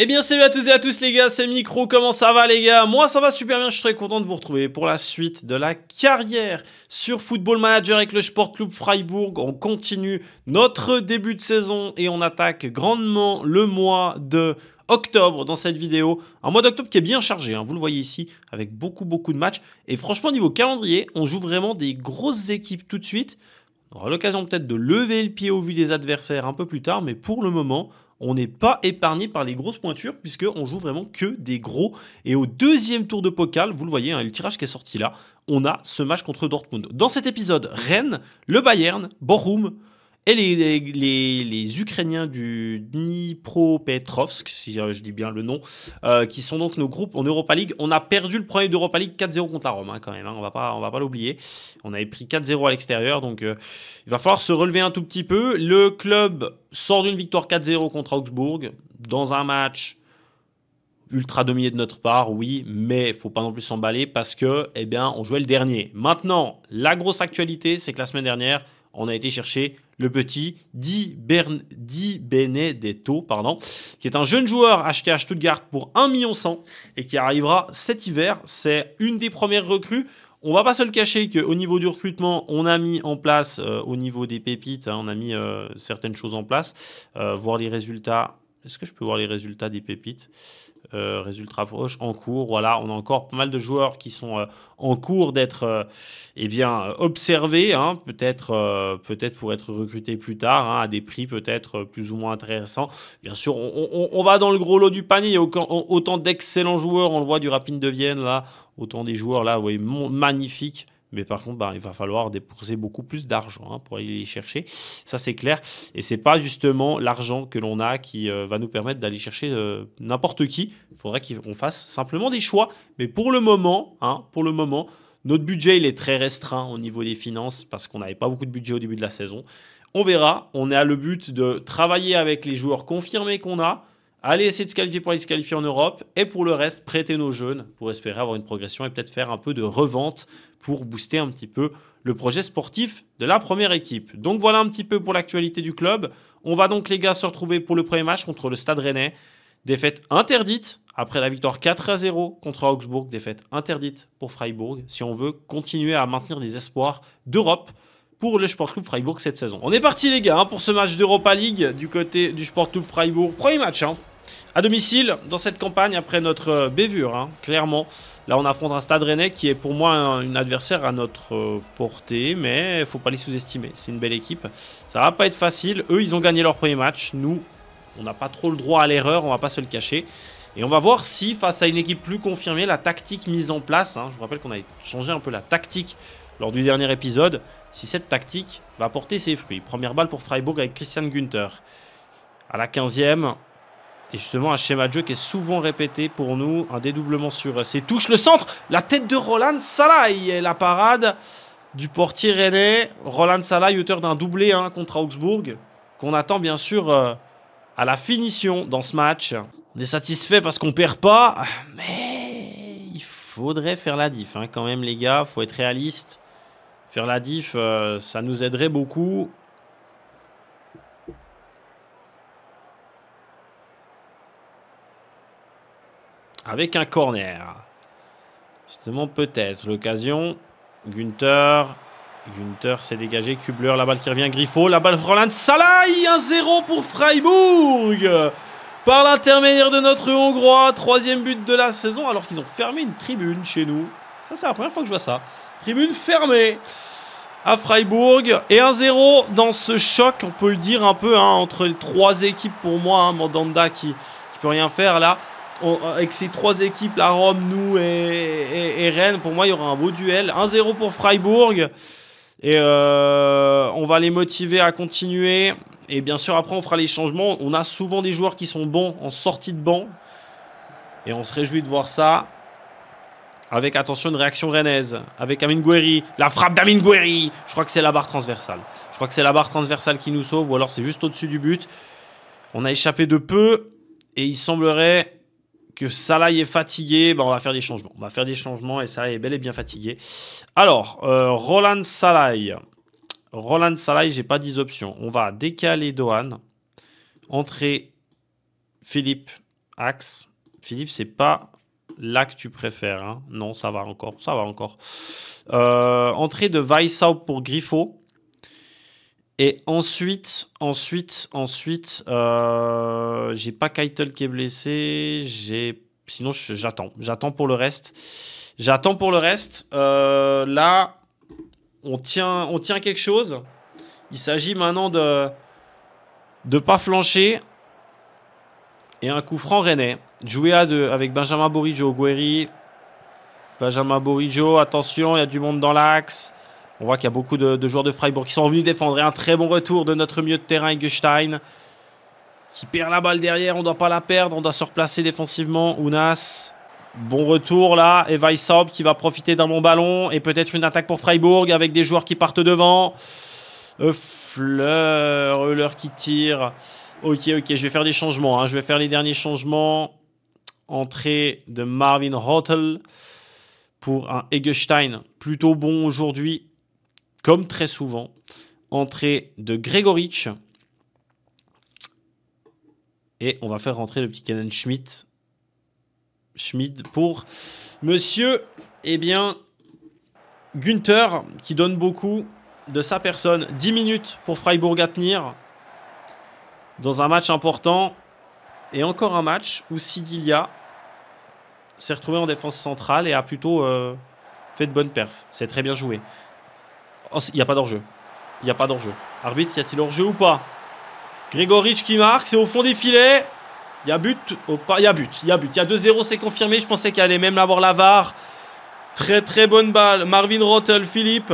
Eh bien salut à tous et à tous les gars, c'est Micro, comment ça va les gars Moi ça va super bien, je suis très content de vous retrouver pour la suite de la carrière sur Football Manager avec le Sport Club Freiburg. On continue notre début de saison et on attaque grandement le mois de octobre dans cette vidéo. Un mois d'octobre qui est bien chargé, hein, vous le voyez ici, avec beaucoup beaucoup de matchs. Et franchement niveau calendrier, on joue vraiment des grosses équipes tout de suite. On aura l'occasion peut-être de lever le pied au vu des adversaires un peu plus tard, mais pour le moment, on n'est pas épargné par les grosses pointures puisqu'on joue vraiment que des gros. Et au deuxième tour de Pokal, vous le voyez, hein, le tirage qui est sorti là, on a ce match contre Dortmund. Dans cet épisode, Rennes, le Bayern, Borum, et les, Ukrainiens du Dnipropetrovsk, si je dis bien le nom, euh, qui sont donc nos groupes en Europa League. On a perdu le premier d'Europa League 4-0 contre la Rome, hein, quand même. Hein. on ne va pas l'oublier. On avait pris 4-0 à l'extérieur, donc euh, il va falloir se relever un tout petit peu. Le club sort d'une victoire 4-0 contre Augsbourg dans un match ultra dominé de notre part, oui, mais il faut pas non plus s'emballer parce que, eh bien, on jouait le dernier. Maintenant, la grosse actualité, c'est que la semaine dernière, on a été chercher le petit Di, Bern, Benedetto, pardon, qui est un jeune joueur hK Stuttgart pour 1 million et qui arrivera cet hiver. C'est une des premières recrues. On va pas se le cacher qu'au niveau du recrutement, on a mis en place, euh, au niveau des pépites, hein, on a mis euh, certaines choses en place. Euh, voir les résultats. Est-ce que je peux voir les résultats des pépites euh, résultat proche, en cours. Voilà, on a encore pas mal de joueurs qui sont euh, en cours d'être et euh, eh bien observés, hein, peut-être peut-être pour être recrutés plus tard hein, à des prix peut-être plus ou moins intéressants. Bien sûr, on, va dans le gros lot du panier. Autant, d'excellents joueurs, on le voit du Rapine de Vienne là, autant des joueurs là, vous voyez, magnifiques. Mais par contre, bah, il va falloir déposer beaucoup plus d'argent hein, pour aller les chercher. Ça, c'est clair. Et c'est pas justement l'argent que l'on a qui euh, va nous permettre d'aller chercher euh, n'importe qui. Il faudrait qu'on fasse simplement des choix. Mais pour le moment, hein, pour le moment, notre budget il est très restreint au niveau des finances parce qu'on n'avait pas beaucoup de budget au début de la saison. On verra. On est à le but de travailler avec les joueurs confirmés qu'on a. aller essayer de se qualifier pour aller se qualifier en Europe. Et pour le reste, prêter nos jeunes pour espérer avoir une progression et peut-être faire un peu de revente pour booster un petit peu le projet sportif de la première équipe. Donc voilà un petit peu pour l'actualité du club. On va donc les gars se retrouver pour le premier match contre le Stade Rennais. Défaite interdite après la victoire 4 à 0 contre Augsbourg. Défaite interdite pour Freiburg si on veut continuer à maintenir des espoirs d'Europe pour le Sport Club Freiburg cette saison. On est parti les gars hein, pour ce match d'Europa League du côté du Sport Club Freiburg. Premier match hein, à domicile, dans cette campagne, après notre euh, bévure, hein, clairement, là on affronte un Stade Rennais qui est pour moi un, une adversaire à notre euh, portée, mais faut pas les sous-estimer. C'est une belle équipe. Ça va pas être facile. Eux, ils ont gagné leur premier match. Nous, on n'a pas trop le droit à l'erreur, on va pas se le cacher. Et on va voir si, face à une équipe plus confirmée, la tactique mise en place, hein, je vous rappelle qu'on avait changé un peu la tactique lors du dernier épisode, si cette tactique va porter ses fruits. Première balle pour Freiburg avec Christian Günther. À la 15e, et justement, un schéma de jeu qui est souvent répété pour nous. Un dédoublement sur ses touches. Le centre, la tête de Roland Salah Et la parade du portier rennais. Roland Salaï, auteur d'un doublé hein, contre Augsbourg. Qu'on attend bien sûr euh, à la finition dans ce match. On est satisfait parce qu'on perd pas. Mais il faudrait faire la diff hein, quand même, les gars. faut être réaliste. Faire la diff, euh, ça nous aiderait beaucoup. avec un corner. Justement, peut-être l'occasion. Gunther. Gunther s'est dégagé. Kubler, la balle qui revient. Griffo, la balle Roland Salah. 1-0 pour Freiburg. Par l'intermédiaire de notre Hongrois. Troisième but de la saison. Alors qu'ils ont fermé une tribune chez nous. Ça, c'est la première fois que je vois ça. Tribune fermée à Freiburg. Et 1-0 dans ce choc, on peut le dire un peu, hein, entre les trois équipes pour moi. Hein, Mandanda qui ne peut rien faire là avec ces trois équipes, la Rome, nous et, Rennes, pour moi, il y aura un beau duel. 1-0 pour Freiburg. Et euh, on va les motiver à continuer. Et bien sûr, après, on fera les changements. On a souvent des joueurs qui sont bons en sortie de banc. Et on se réjouit de voir ça. Avec, attention, une réaction rennaise. Avec Amin Gouiri. La frappe d'Amin Gouiri. Je crois que c'est la barre transversale. Je crois que c'est la barre transversale qui nous sauve. Ou alors, c'est juste au-dessus du but. On a échappé de peu. Et il semblerait que Salah est fatigué, ben on va faire des changements. On va faire des changements et Salah est bel et bien fatigué. Alors, euh, Roland Salah. Roland Salah, j'ai pas 10 options. On va décaler Dohan. Entrée Philippe Axe. Philippe, c'est pas là que tu préfères. Hein. Non, ça va encore. Ça va encore. Euh, entrée de Weissau pour Griffo. Et ensuite, ensuite, ensuite, euh, j'ai pas Keitel qui est blessé. J'ai sinon j'attends, j'attends pour le reste. J'attends pour le reste. Euh, là, on tient, on tient quelque chose. Il s'agit maintenant de de pas flancher et un coup franc rennais. Jouer à deux avec Benjamin Borijo, Guerri. Benjamin Borijo, attention, il y a du monde dans l'axe. On voit qu'il y a beaucoup de, joueurs de Freiburg qui sont venus défendre. Et un très bon retour de notre milieu de terrain, Eggestein qui perd la balle derrière. On ne doit pas la perdre. On doit se replacer défensivement. Ounas, bon retour là. Et Weissaub qui va profiter d'un bon ballon. Et peut-être une attaque pour Freiburg avec des joueurs qui partent devant. Euh, Fleur, euh, qui tire. Ok, ok, je vais faire des changements. Hein. Je vais faire les derniers changements. Entrée de Marvin Hottel. pour un Eggestein. Plutôt bon aujourd'hui comme très souvent, entrée de Gregoric. Et on va faire rentrer le petit Canon Schmidt. Schmidt pour monsieur, eh bien, Günther, qui donne beaucoup de sa personne. 10 minutes pour Freiburg à tenir dans un match important. Et encore un match où Sidilia s'est retrouvé en défense centrale et a plutôt euh, fait de bonnes perfs. C'est très bien joué il oh, n'y a pas d'enjeu. Il n'y a pas d'enjeu. Arbitre, y a-t-il enjeu ou pas Grigoric qui marque, c'est au fond des filets. Il y a but, pas, il y a but, il y a but. Il y a 2-0, c'est confirmé. Je pensais qu'il allait même l'avoir la VAR. Très très bonne balle. Marvin Rottel, Philippe.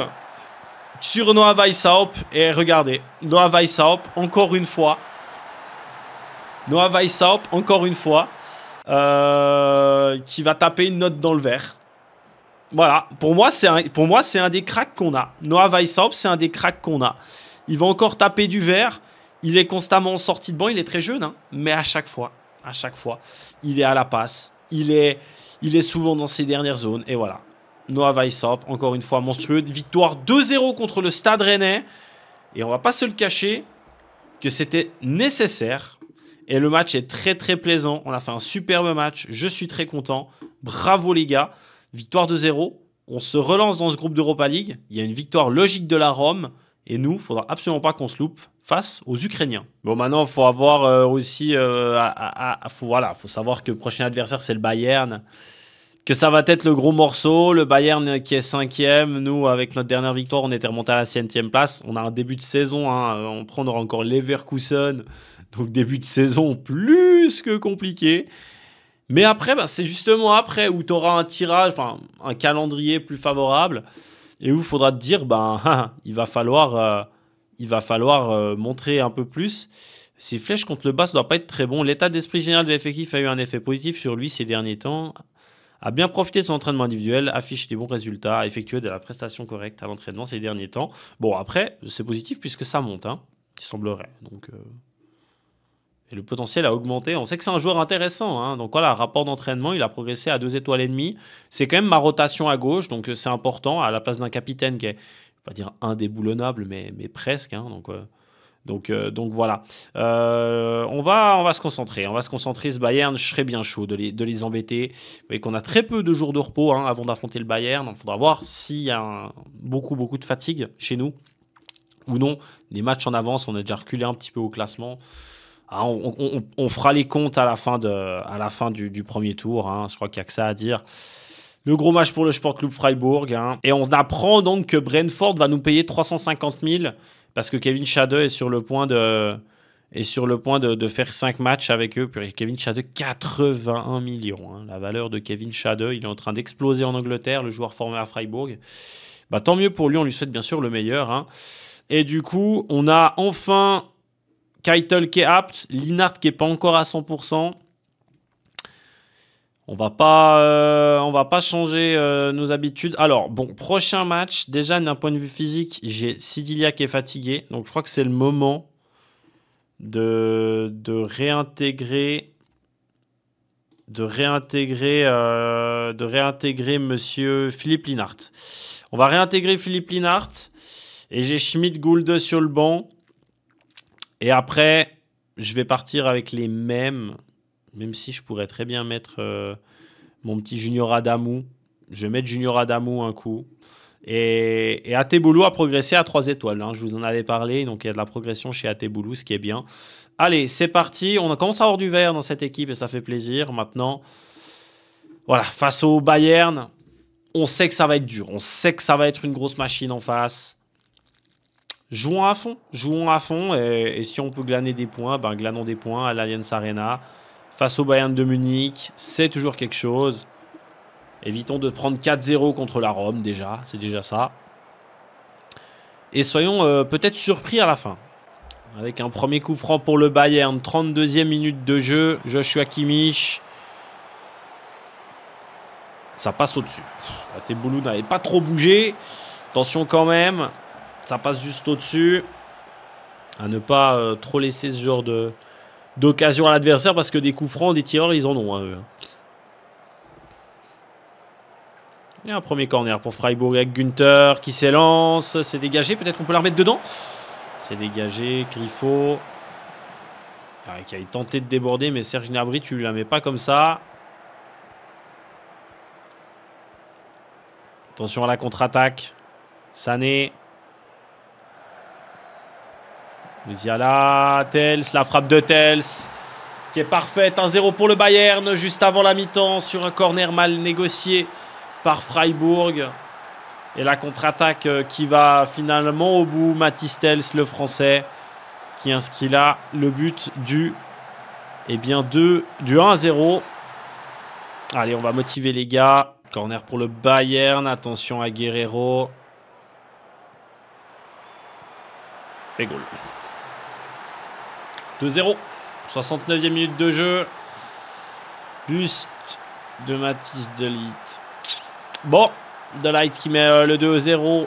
Sur Noah Weissaup. Et regardez, Noah Weissaup, encore une fois. Noah Weissaup, encore une fois. Euh, qui va taper une note dans le verre. Voilà, pour moi, c'est un, pour moi, c'est un des cracks qu'on a. Noah Weishaupt, c'est un des cracks qu'on a. Il va encore taper du verre. Il est constamment en sortie de banc. Il est très jeune, hein. mais à chaque fois, à chaque fois, il est à la passe. Il est, il est souvent dans ses dernières zones. Et voilà. Noah Weishaupt, encore une fois, monstrueux. Victoire 2-0 contre le Stade Rennais. Et on va pas se le cacher que c'était nécessaire. Et le match est très très plaisant. On a fait un superbe match. Je suis très content. Bravo les gars victoire de zéro. On se relance dans ce groupe d'Europa League. Il y a une victoire logique de la Rome. Et nous, il faudra absolument pas qu'on se loupe face aux Ukrainiens. Bon, maintenant, faut avoir euh, aussi, euh, à, faut, voilà, faut savoir que le prochain adversaire c'est le Bayern, que ça va être le gros morceau. Le Bayern qui est cinquième, nous avec notre dernière victoire, on était remonté à la septième place. On a un début de saison, hein. on prendra encore Leverkusen, donc début de saison plus que compliqué. Mais après, bah, c'est justement après où tu auras un tirage, enfin un calendrier plus favorable, et où il faudra te dire, ben, ah, il va falloir, euh, il va falloir euh, montrer un peu plus. Ces flèches contre le bas, ça doit pas être très bon. L'état d'esprit général de l'effectif a eu un effet positif sur lui ces derniers temps. A bien profité de son entraînement individuel, affiche des bons résultats, a effectué de la prestation correcte à l'entraînement ces derniers temps. Bon, après, c'est positif puisque ça monte, hein, il semblerait. Donc. Euh, le potentiel a augmenté. On sait que c'est un joueur intéressant. Hein. Donc voilà, rapport d'entraînement, il a progressé à deux étoiles et demie. C'est quand même ma rotation à gauche, donc euh, c'est important à la place d'un capitaine qui est, je vais pas dire indéboulonnable, mais, presque. Hein. Donc euh, donc, euh, donc voilà. on, va, on va se concentrer. On va se concentrer ce Bayern. Je serais bien chaud de les, de les embêter. Et qu'on a très peu de jours de repos hein, avant d'affronter le Bayern. Il faudra voir s'il y a beaucoup, beaucoup de fatigue chez nous ou non. Les matchs en avance, on a déjà reculé un petit peu au classement. Ah, on, fera les comptes à la fin, de, à la fin du, premier tour. Hein. Je crois qu'il n'y a que ça à dire. Le gros match pour le Club Freiburg. Hein. Et on apprend donc que Brentford va nous payer 350 000 parce que Kevin Shadow est sur le point de, est sur le point de, faire 5 matchs avec eux. Kevin Shadow 81 millions. Hein. La valeur de Kevin Shadow il est en train d'exploser en Angleterre, le joueur formé à Freiburg. Bah, tant mieux pour lui, on lui souhaite bien sûr le meilleur. Et du coup, on a enfin Keitel qui est apte, Linard qui est pas encore à 100%. On va pas, euh, on va pas changer euh, nos habitudes. Alors bon, prochain match. Déjà d'un point de vue physique, j'ai Sidilia qui est fatigué, donc je crois que c'est le moment de, réintégrer, de réintégrer, de réintégrer euh, Monsieur Philippe Linart. On va réintégrer Philippe Linart et j'ai Schmidt Gould sur le banc. Et après, je vais partir avec les mêmes, même si je pourrais très bien mettre euh, mon petit Junior Adamou. Je vais mettre Junior Adamou un coup. Et, et Ateboulou a progressé à 3 étoiles. Hein. Je vous en avais parlé. Donc il y a de la progression chez Ateboulou, ce qui est bien. Allez, c'est parti. On commence à avoir du vert dans cette équipe et ça fait plaisir. Maintenant, voilà, face au Bayern, on sait que ça va être dur. On sait que ça va être une grosse machine en face jouons à fond, jouons à fond. Et, si on peut glaner des points, ben, glanons des points à l'Allianz Arena. Face au Bayern de Munich, c'est toujours quelque chose. Évitons de prendre 4-0 contre la Rome déjà, c'est déjà ça. Et soyons euh, peut-être surpris à la fin. Avec un premier coup franc pour le Bayern, 32e minute de jeu, Joshua Kimmich. Ça passe au-dessus. Teboulou n'avait pas trop bougé. Attention quand même. Ça passe juste au-dessus. À ne pas euh, trop laisser ce genre de d'occasion à l'adversaire parce que des coups francs, des tireurs, ils en ont. Hein, eux. Hein. Et un premier corner pour Freiburg avec Günther qui s'élance. C'est dégagé. Peut-être qu'on peut la remettre dedans. C'est dégagé. Griffo. Ah, qui a tenté de déborder, mais Serge Gnabry, tu la mets pas comme ça. Attention à la contre-attaque. Sané. Musiala, Tels, la frappe de Tels qui est parfaite. 1-0 pour le Bayern juste avant la mi-temps sur un corner mal négocié par Freiburg. Et la contre-attaque euh, qui va finalement au bout. Mathis Tels, le français, qui inscrit là le but du, eh bien, du 1-0. Allez, on va motiver les gars. Corner pour le Bayern. Attention à Guerrero. Et goal. 2-0. 69e minute de jeu. Buste de Matisse Delite. Bon, Delite qui met euh, le 2-0.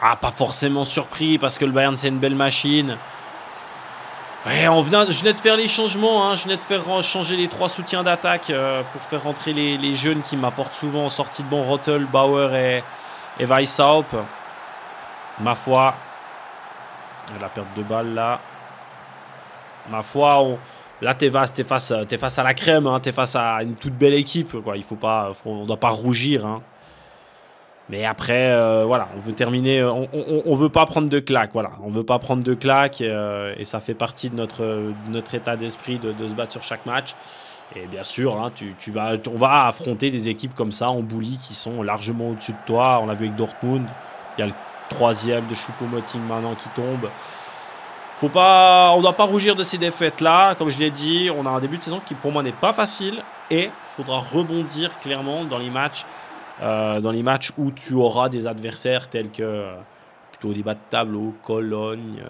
Ah, pas forcément surpris parce que le Bayern, c'est une belle machine. on je venais de faire les changements. Hein. je venais de faire changer les trois soutiens d'attaque euh, pour faire rentrer les, jeunes qui m'apportent souvent en sortie de bon Rottel, Bauer et, et Ma foi, la perte de balle là ma foi, là, tu es, face à la crème, hein, es face à une toute belle équipe. Il faut pas, on doit pas rougir. Hein. Mais après, euh, voilà, on veut terminer. On, veut pas prendre de claques, voilà. On veut pas prendre de claques euh, et, ça fait partie de notre, état d'esprit de, se battre sur chaque match. Et bien sûr, hein, tu, vas, on va affronter des équipes comme ça en bouli, qui sont largement au-dessus de toi. On l'a vu avec Dortmund. Il y a le troisième de Choupo-Moting maintenant qui tombe. Faut pas, on ne doit pas rougir de ces défaites-là. Comme je l'ai dit, on a un début de saison qui pour moi n'est pas facile et faudra rebondir clairement dans les matchs, euh, dans les matchs où tu auras des adversaires tels que euh, plutôt des bas de tableau, Cologne,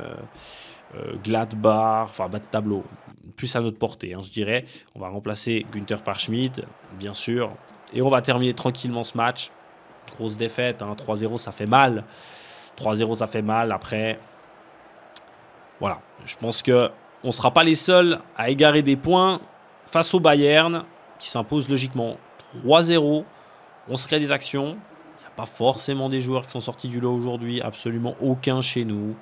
euh, Gladbach, enfin bas de tableau, plus à notre portée, hein, je dirais. On va remplacer Günther par Schmidt, bien sûr, et on va terminer tranquillement ce match. Grosse défaite, 3-0 hein, ça fait mal. 3-0 ça fait mal. Après, voilà, je pense que on ne sera pas les seuls à égarer des points face au Bayern qui s'impose logiquement 3-0. On se crée des actions. Il n'y a pas forcément des joueurs qui sont sortis du lot aujourd'hui, absolument aucun chez nous.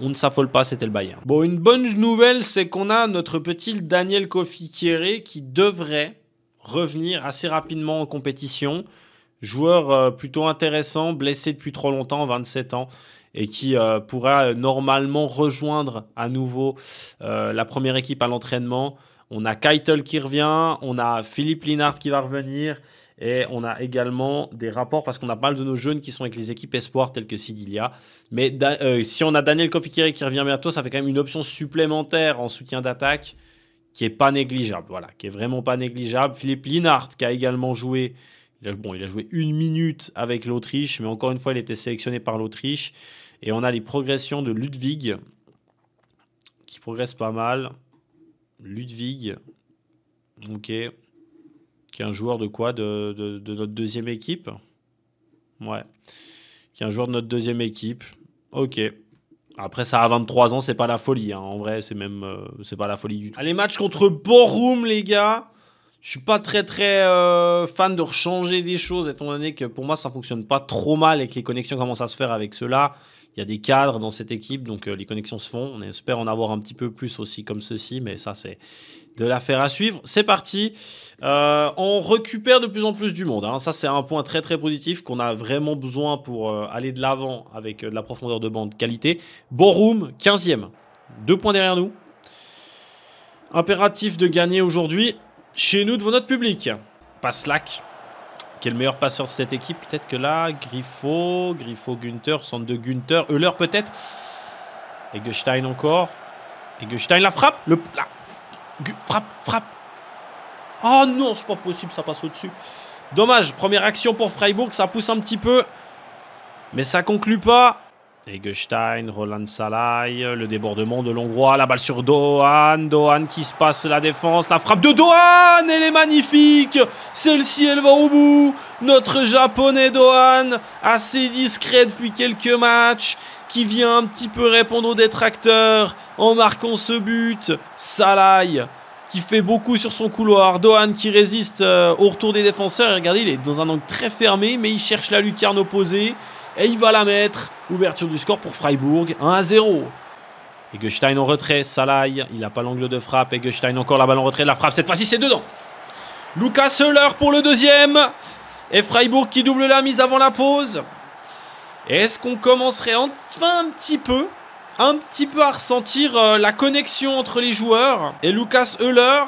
On ne s'affole pas, c'était le Bayern. Bon, une bonne nouvelle, c'est qu'on a notre petit Daniel Kofi qui devrait revenir assez rapidement en compétition. Joueur euh, plutôt intéressant, blessé depuis trop longtemps, 27 ans et qui euh, pourra euh, normalement rejoindre à nouveau euh, la première équipe à l'entraînement. On a Keitel qui revient, on a Philippe Linard qui va revenir. Et on a également des rapports parce qu'on a pas mal de nos jeunes qui sont avec les équipes espoirs telles que Sidilia. Mais si on a Daniel Kofikiri qui revient bientôt, ça fait quand même une option supplémentaire en soutien d'attaque qui est pas négligeable. Voilà, qui est vraiment pas négligeable. Philippe Linard, qui a également joué. bon, il a joué une minute avec l'Autriche, mais encore une fois, il était sélectionné par l'Autriche. Et on a les progressions de Ludwig, qui progresse pas mal. Ludwig, ok, qui est un joueur de quoi de, notre deuxième équipe Ouais, qui est un joueur de notre deuxième équipe. Ok. Après, ça a 23 ans, c'est pas la folie. Hein. En vrai, c'est même. Euh, c'est pas la folie du tout. Allez, match contre Borum, les gars. Je suis pas très très euh, fan de rechanger des choses, étant donné que pour moi ça fonctionne pas trop mal et que les connexions commencent à se faire avec ceux-là. Il y a des cadres dans cette équipe, donc euh, les connexions se font. On espère en avoir un petit peu plus aussi comme ceci, mais ça, c'est de l'affaire à suivre. C'est parti. Euh, on récupère de plus en plus du monde. Hein. Ça, c'est un point très très positif qu'on a vraiment besoin pour euh, aller de l'avant avec de la profondeur de bande qualité. Borum, 15e. Deux points derrière nous. Impératif de gagner aujourd'hui chez nous devant notre public. Pas slack qui est le meilleur passeur de cette équipe. Peut-être que là, Griffo, Griffo, Günther, centre de Günther, Euler peut-être. Gestein encore. Gestein la frappe. Le, frappe, frappe. Oh non, c'est pas possible, ça passe au-dessus. Dommage, première action pour Freiburg, ça pousse un petit peu. Mais ça conclut pas. Egestein, Roland Salai, le débordement de l'Hongrois, la balle sur Dohan, Dohan qui se passe la défense, la frappe de Dohan, elle est magnifique Celle-ci, elle va au bout Notre japonais Dohan, assez discret depuis quelques matchs, qui vient un petit peu répondre aux détracteurs en marquant ce but. Salai qui fait beaucoup sur son couloir. Dohan qui résiste euh, au retour des défenseurs. Et regardez, il est dans un angle très fermé, mais il cherche la lucarne opposée. Et il va la mettre. Ouverture du score pour Freiburg. 1 à 0. Egestein en retrait. Salah, il n'a pas l'angle de frappe. Gestein encore la balle en retrait. La frappe, cette fois-ci, c'est dedans. Lucas Euler pour le deuxième. Et Freiburg qui double la mise avant la pause. Est-ce qu'on commencerait enfin un petit peu un petit peu à ressentir euh, la connexion entre les joueurs et Lucas Euler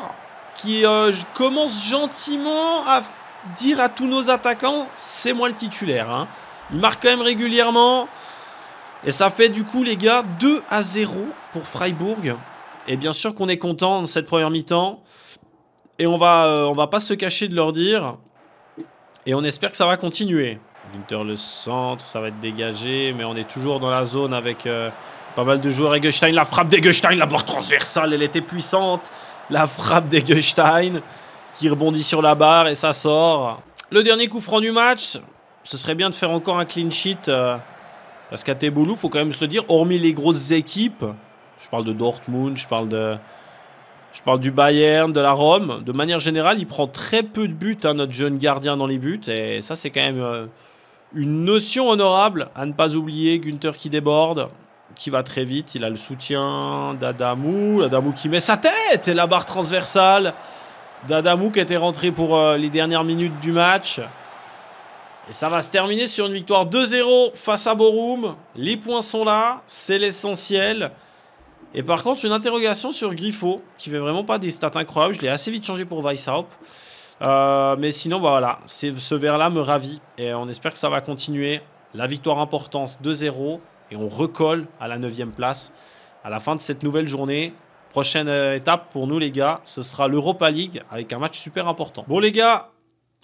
qui euh, commence gentiment à dire à tous nos attaquants c'est moi le titulaire hein. Il marque quand même régulièrement. Et ça fait du coup, les gars, 2 à 0 pour Freiburg. Et bien sûr qu'on est content dans cette première mi-temps. Et on va, euh, on va pas se cacher de leur dire. Et on espère que ça va continuer. Günther le centre, ça va être dégagé. Mais on est toujours dans la zone avec euh, pas mal de joueurs. Eggestein, la frappe d'Eggestein, la barre transversale, elle était puissante. La frappe d'Eggestein qui rebondit sur la barre et ça sort. Le dernier coup franc du match, ce serait bien de faire encore un clean sheet. Euh, parce qu'à Teboulou, faut quand même se le dire, hormis les grosses équipes, je parle de Dortmund, je parle de, je parle du Bayern, de la Rome. De manière générale, il prend très peu de buts, hein, notre jeune gardien dans les buts. Et ça, c'est quand même euh, une notion honorable à ne pas oublier. Gunther qui déborde, qui va très vite. Il a le soutien d'Adamou. Adamou qui met sa tête et la barre transversale d'Adamou qui était rentré pour euh, les dernières minutes du match. Et ça va se terminer sur une victoire 2-0 face à Borum. Les points sont là, c'est l'essentiel. Et par contre, une interrogation sur Griffo, qui fait vraiment pas des stats incroyables. Je l'ai assez vite changé pour Weishaupt. Euh, mais sinon, bah voilà, ce verre-là me ravit. Et on espère que ça va continuer. La victoire importante 2-0. Et on recolle à la 9 place à la fin de cette nouvelle journée. Prochaine euh, étape pour nous, les gars, ce sera l'Europa League avec un match super important. Bon, les gars,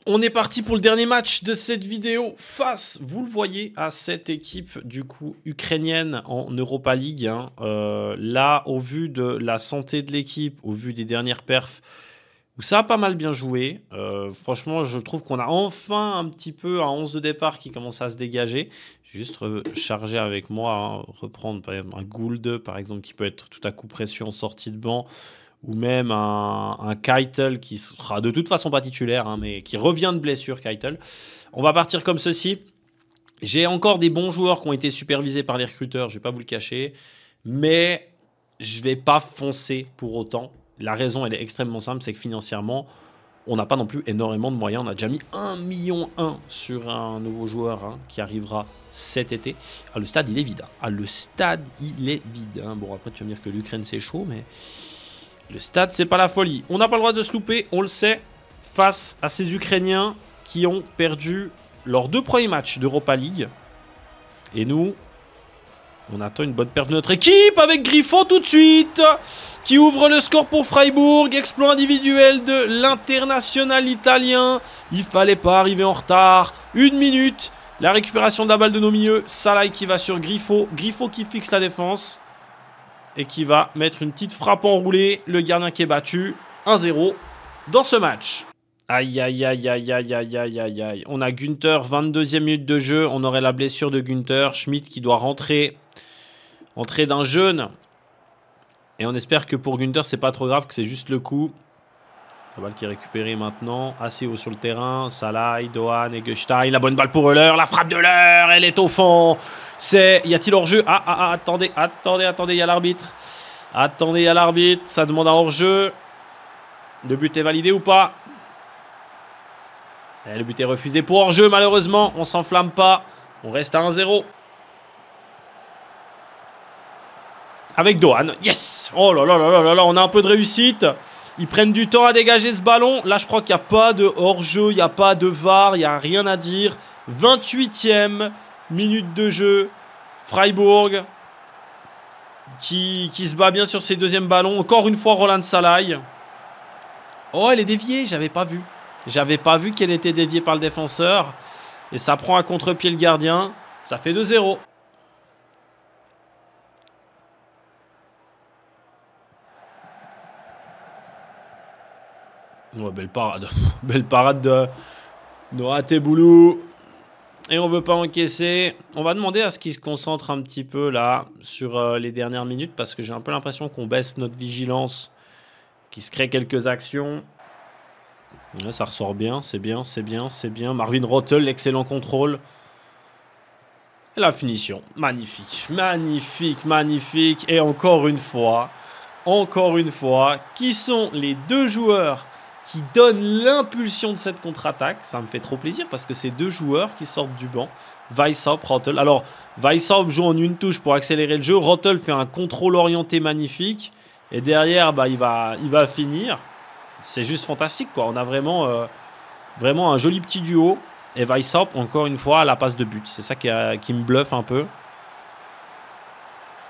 on est parti pour le dernier match de cette vidéo face, vous le voyez, à cette équipe du coup ukrainienne en Europa League. Hein. Euh, là, au vu de la santé de l'équipe, au vu des dernières perfs, où ça a pas mal bien joué. Euh, franchement, je trouve qu'on a enfin un petit peu un 11 de départ qui commence à se dégager. Juste charger avec moi, hein. reprendre par exemple un Gould, par exemple, qui peut être tout à coup pression en sortie de banc ou même un, un Keitel qui sera de toute façon pas titulaire, hein, mais qui revient de blessure, Keitel. On va partir comme ceci. J'ai encore des bons joueurs qui ont été supervisés par les recruteurs, je vais pas vous le cacher, mais je vais pas foncer pour autant. La raison, elle est extrêmement simple, c'est que financièrement, on n'a pas non plus énormément de moyens. On a déjà mis 1,1 million sur un nouveau joueur hein, qui arrivera cet été. Ah, le stade, il est vide. Hein. Ah, le stade, il est vide. Bon, après, tu vas me dire que l'Ukraine, c'est chaud, mais... Le stade, c'est pas la folie. On n'a pas le droit de se louper, on le sait, face à ces Ukrainiens qui ont perdu leurs deux premiers matchs d'Europa League. Et nous, on attend une bonne perte de notre équipe avec Griffo tout de suite qui ouvre le score pour Freiburg. Exploit individuel de l'international italien. Il fallait pas arriver en retard. Une minute. La récupération de la balle de nos milieux. Salah qui va sur Griffo. Griffo qui fixe la défense et qui va mettre une petite frappe enroulée. Le gardien qui est battu, 1-0 dans ce match. Aïe, aïe, aïe, aïe, aïe, aïe, aïe, aïe, aïe. On a Günther, 22e minute de jeu. On aurait la blessure de Günther. Schmidt qui doit rentrer. Entrée d'un jeune. Et on espère que pour Gunther c'est pas trop grave, que c'est juste le coup. La balle qui est récupérée maintenant, assez haut sur le terrain. Salah, et Egestein. La bonne balle pour Euler, la frappe de l'heure, elle est au fond. C'est. Y a-t-il hors-jeu ah, ah, ah, attendez, attendez, attendez, il y a l'arbitre. Attendez, il y a l'arbitre. Ça demande un hors-jeu. Le but est validé ou pas eh, Le but est refusé pour hors-jeu, malheureusement. On s'enflamme pas. On reste à 1-0. Avec Dohan. Yes Oh là là là là là là, on a un peu de réussite. Ils prennent du temps à dégager ce ballon. Là, je crois qu'il n'y a pas de hors-jeu, il n'y a pas de VAR, il n'y a rien à dire. 28ème Minute de jeu. Freiburg qui, se bat bien sur ses deuxièmes ballons. Encore une fois, Roland Salai. Oh, elle est déviée, j'avais pas vu. J'avais pas vu qu'elle était déviée par le défenseur. Et ça prend à contre-pied le gardien. Ça fait 2-0. belle parade. belle parade de Noah Teboulou et on ne veut pas encaisser. On va demander à ce qu'il se concentre un petit peu là sur euh, les dernières minutes parce que j'ai un peu l'impression qu'on baisse notre vigilance, Qui se crée quelques actions. ça ressort bien, c'est bien, c'est bien, c'est bien. Marvin Rottel, excellent contrôle. la finition, magnifique, magnifique, magnifique. Et encore une fois, encore une fois, qui sont les deux joueurs qui donne l'impulsion de cette contre-attaque. Ça me fait trop plaisir parce que c'est deux joueurs qui sortent du banc. Hop, Rottel. Alors, Hop joue en une touche pour accélérer le jeu. Rottel fait un contrôle orienté magnifique. Et derrière, bah, il, va, il va finir. C'est juste fantastique. quoi. On a vraiment, euh, vraiment un joli petit duo. Et Hop, encore une fois, à la passe de but. C'est ça qui, qui me bluffe un peu.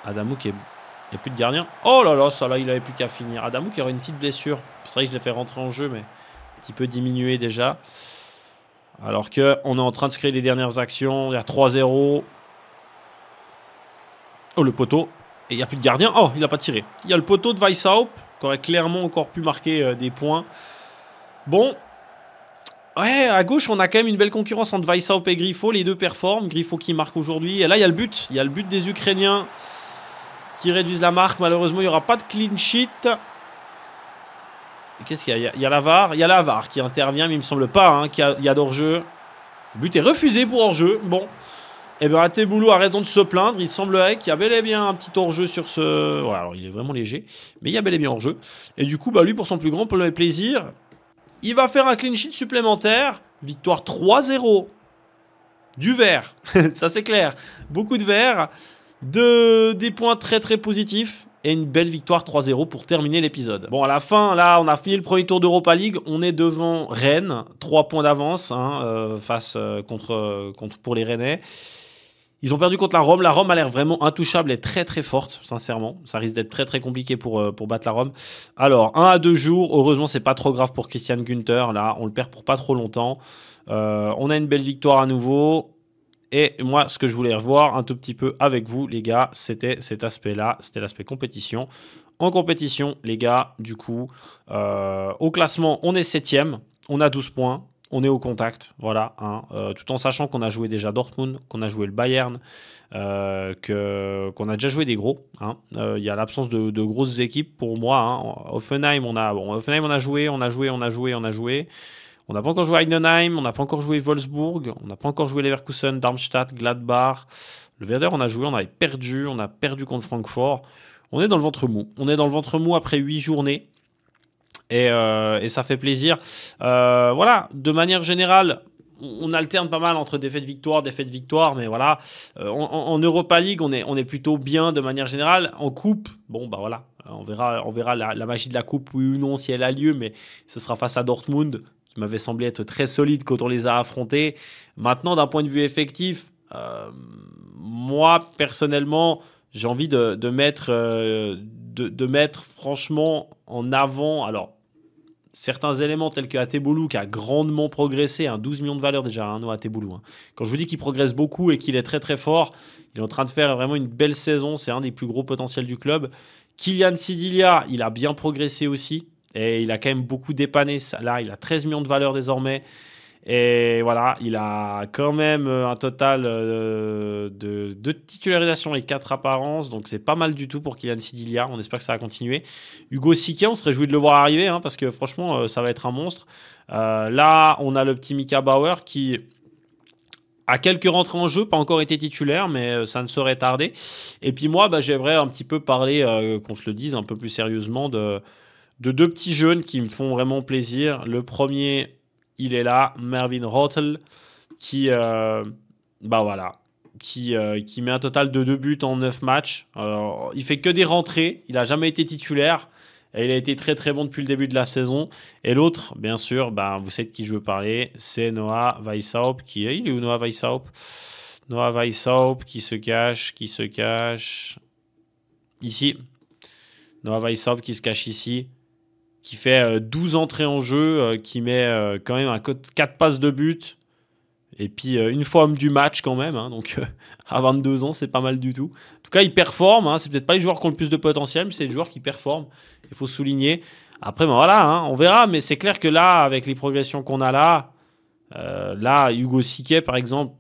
Adamou qui est il n'y a plus de gardien. Oh là là, ça là, il n'avait plus qu'à finir. Adamou qui aurait une petite blessure. C'est vrai que je l'ai fait rentrer en jeu, mais un petit peu diminué déjà. Alors que est en train de se créer les dernières actions. Il y a 3-0. Oh, le poteau. Et il n'y a plus de gardien. Oh, il n'a pas tiré. Il y a le poteau de Weishaupt qui aurait clairement encore pu marquer euh, des points. Bon. Ouais, à gauche, on a quand même une belle concurrence entre Weissaup et Griffo. Les deux performent. Griffo qui marque aujourd'hui. Et là, il y a le but. Il y a le but des Ukrainiens qui réduisent la marque. Malheureusement, il n'y aura pas de clean sheet. Qu'est-ce qu'il y a Il y a la VAR. Il y a la qui intervient, mais il me semble pas hein, qu'il y a, a jeu Le but est refusé pour hors-jeu. Bon. Eh bien, Ateboulou a raison de se plaindre. Il semblerait qu'il y a bel et bien un petit hors-jeu sur ce. alors il est vraiment léger, mais il y a bel et bien hors-jeu. Et du coup, bah, lui, pour son plus grand plaisir, il va faire un clean sheet supplémentaire. Victoire 3-0. Du vert, ça c'est clair. Beaucoup de vert de, des points très très positifs et une belle victoire 3-0 pour terminer l'épisode. Bon, à la fin, là, on a fini le premier tour d'Europa League. On est devant Rennes, 3 points d'avance hein, euh, face euh, contre, euh, contre pour les Rennais. Ils ont perdu contre la Rome. La Rome a l'air vraiment intouchable et très très forte, sincèrement. Ça risque d'être très très compliqué pour, pour battre la Rome. Alors, 1 à 2 jours. Heureusement, c'est pas trop grave pour Christian Günther. Là, on le perd pour pas trop longtemps. on a une belle victoire à nouveau. Et moi, ce que je voulais revoir un tout petit peu avec vous, les gars, c'était cet aspect-là, c'était l'aspect compétition. En compétition, les gars, du coup, euh, au classement, on est septième, on a 12 points, on est au contact, voilà, hein. euh, tout en sachant qu'on a joué déjà Dortmund, qu'on a joué le Bayern, euh, qu'on a déjà joué des gros. Hein. Il y a l'absence de, grosses équipes pour moi. Hein. Offenheim, on a, Offenheim, on a joué, on a joué, on a joué, on a joué. On n'a pas encore joué Heidenheim, on n'a pas encore joué Wolfsburg, on n'a pas encore joué Leverkusen, Darmstadt, Gladbach. Le Werder, on a joué, on avait perdu, on a perdu contre Francfort. On est dans le ventre mou. On est dans le ventre mou après huit journées. Et, euh, ça fait plaisir. Euh, voilà, de manière générale, on alterne pas mal entre défaite victoire défaite victoire mais voilà euh, en, Europa League on est plutôt bien de manière générale en coupe bon bah voilà on verra on verra la magie de la coupe oui ou non si elle a lieu mais ce sera face à Dortmund m'avaient semblé être très solides quand on les a affrontés. Maintenant, d'un point de vue effectif, euh, moi, personnellement, j'ai envie de, mettre, euh, de, mettre franchement en avant. Alors, certains éléments tels que Ateboulou qui a grandement progressé, un hein, 12 millions de valeur déjà, un hein, Ateboulou. Hein. Quand je vous dis qu'il progresse beaucoup et qu'il est très très fort, il est en train de faire vraiment une belle saison, c'est un des plus gros potentiels du club. Kylian Sidilia, il a bien progressé aussi. Et il a quand même beaucoup dépanné. Là, il a 13 millions de valeur désormais. Et voilà, il a quand même euh, un total euh, de titularisation titularisations et quatre apparences, donc c'est pas mal du tout pour Kylian Sidilia. On espère que ça va continuer. Hugo Sikian, on se réjouit de le voir arriver, hein, parce que franchement, euh, ça va être un monstre. là, on a le petit Mika Bauer qui a quelques rentrées en jeu, pas encore été titulaire, mais ça ne saurait tarder. Et puis moi, bah, j'aimerais un petit peu parler, qu'on se le dise un peu plus sérieusement, de de deux petits jeunes qui me font vraiment plaisir. Le premier, il est là, Mervyn Rottel, qui, euh, bah voilà, qui, euh, qui, met un total de deux buts en neuf matchs. Alors, il fait que des rentrées, il n'a jamais été titulaire. Et il a été très très bon depuis le début de la saison. Et l'autre, bien sûr, ben vous savez de qui je veux parler, c'est Noah weissop Qui, il est où Noah weissop Noah qui se cache, qui se cache. Ici. Noah weissop qui se cache ici qui fait 12 euh, entrées en jeu, euh, qui met euh, quand même un 4 passes de but, et puis une fois homme du match quand même, hein, donc à 22 ans, c'est pas mal du tout. En tout cas, il performe, hein, c'est peut-être pas les joueurs qui ont le plus de potentiel, mais c'est les joueurs qui performent, il faut souligner. Après, ben voilà, hein, on verra, mais c'est clair que là, avec les progressions qu'on a là, là, Hugo Siquet, par exemple,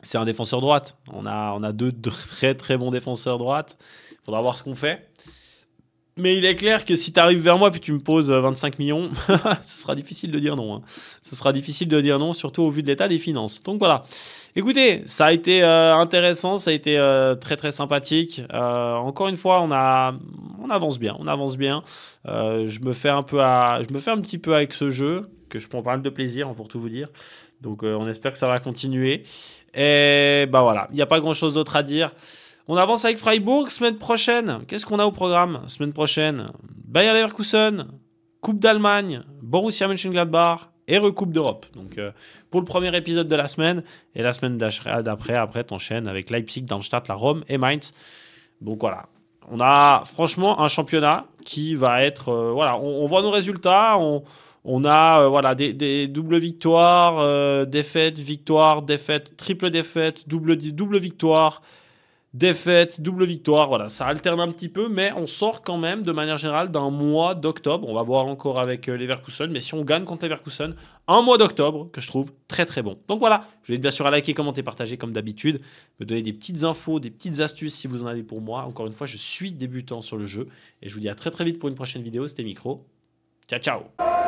c'est un défenseur droite. On a, on a deux très très bons défenseurs droite. Il faudra voir ce qu'on fait. Mais il est clair que si tu arrives vers moi puis tu me poses 25 euh, millions, ce sera difficile de dire non. Hein. Ce sera difficile de dire non, surtout au vu de l'état des finances. Donc voilà. Écoutez, ça a été euh, intéressant, ça a été euh, très très sympathique. encore une fois, on avance bien, on avance bien. je me fais un peu, je me fais un petit peu avec ce jeu que je prends pas mal de plaisir hein, pour tout vous dire. Donc on espère que ça va continuer. Et bah voilà, il n'y a pas grand chose d'autre à dire. On avance avec Freiburg semaine prochaine. Qu'est-ce qu'on a au programme semaine prochaine Bayer Leverkusen, Coupe d'Allemagne, Borussia Mönchengladbach et Recoupe d'Europe. Donc euh, pour le premier épisode de la semaine et la semaine d'après, après t'enchaînes avec Leipzig, Darmstadt, la Rome et Mainz. Donc voilà, on a franchement un championnat qui va être euh, voilà, on, voit nos résultats, on, a euh, voilà des, doubles victoires, défaites, victoires, défaites, triple défaites, double double victoire. Défaite, double victoire, voilà, ça alterne un petit peu, mais on sort quand même de manière générale d'un mois d'octobre. On va voir encore avec euh, les Leverkusen, mais si on gagne contre Leverkusen, un mois d'octobre que je trouve très très bon. Donc voilà, je vous invite bien sûr à liker, commenter, partager comme d'habitude, me donner des petites infos, des petites astuces si vous en avez pour moi. Encore une fois, je suis débutant sur le jeu et je vous dis à très très vite pour une prochaine vidéo. C'était Micro. Ciao ciao